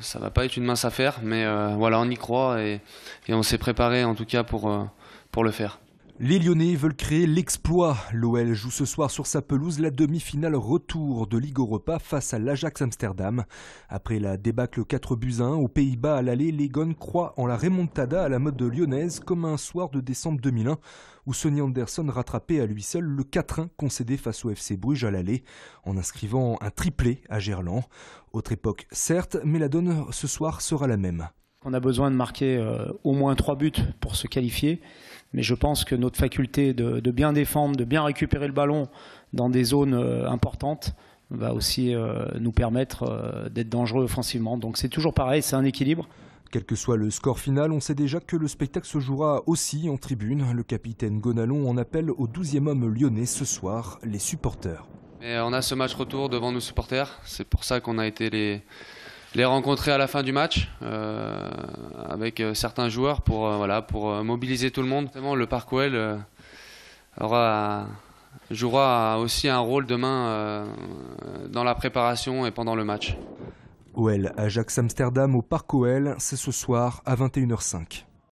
Ça va pas être une mince affaire, mais euh, voilà, on y croit et, on s'est préparé en tout cas pour, euh, pour le faire. Les Lyonnais veulent créer l'exploit. L'OL joue ce soir sur sa pelouse la demi-finale retour de Ligue Europa face à l'Ajax Amsterdam. Après la débâcle 4 buts 1 aux Pays-Bas à l'aller, les Gones croient en la remontada à la mode lyonnaise comme un soir de décembre 2001 où Sonny Anderson rattrapait à lui seul le 4-1 concédé face au FC Bruges à l'aller en inscrivant un triplé à Gerland. Autre époque certes, mais la donne ce soir sera la même. On a besoin de marquer euh, au moins trois buts pour se qualifier. Mais je pense que notre faculté de, bien défendre, de bien récupérer le ballon dans des zones euh, importantes, va aussi euh, nous permettre d'être dangereux offensivement. Donc c'est toujours pareil, c'est un équilibre. Quel que soit le score final, on sait déjà que le spectacle se jouera aussi en tribune. Le capitaine Gonalon en appelle au 12e homme lyonnais ce soir, les supporters. on a ce match retour devant nos supporters. C'est pour ça qu'on a été les, les rencontrer à la fin du match euh, avec euh, certains joueurs pour, euh, voilà, pour mobiliser tout le monde. Le Parc OL jouera aussi un rôle demain dans la préparation et pendant le match. OL Ajax Amsterdam au Parc OL, c'est ce soir à 21h05.